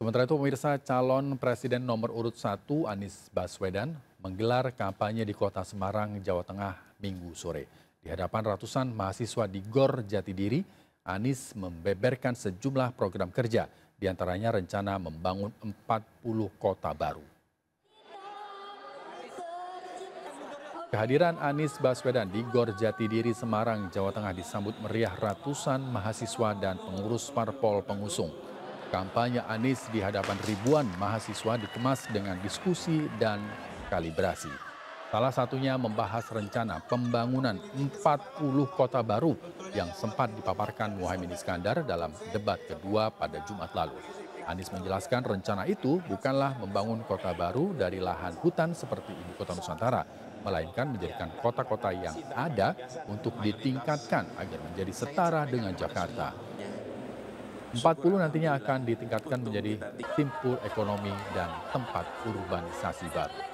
Sementara itu pemirsa calon presiden nomor urut 1 Anies Baswedan menggelar kampanye di kota Semarang, Jawa Tengah minggu sore. Di hadapan ratusan mahasiswa di GOR Jatidiri, Anies membeberkan sejumlah program kerja, diantaranya rencana membangun 40 kota baru. Kehadiran Anies Baswedan di GOR Jatidiri, Semarang, Jawa Tengah disambut meriah ratusan mahasiswa dan pengurus parpol pengusung. Kampanye Anies di hadapan ribuan mahasiswa dikemas dengan diskusi dan kalibrasi. Salah satunya membahas rencana pembangunan 40 kota baru yang sempat dipaparkan Muhaymin Iskandar dalam debat kedua pada Jumat lalu. Anies menjelaskan rencana itu bukanlah membangun kota baru dari lahan hutan seperti ibu kota Nusantara, melainkan menjadikan kota-kota yang ada untuk ditingkatkan agar menjadi setara dengan Jakarta. 40 nantinya akan ditingkatkan menjadi simpul ekonomi dan tempat urbanisasi baru.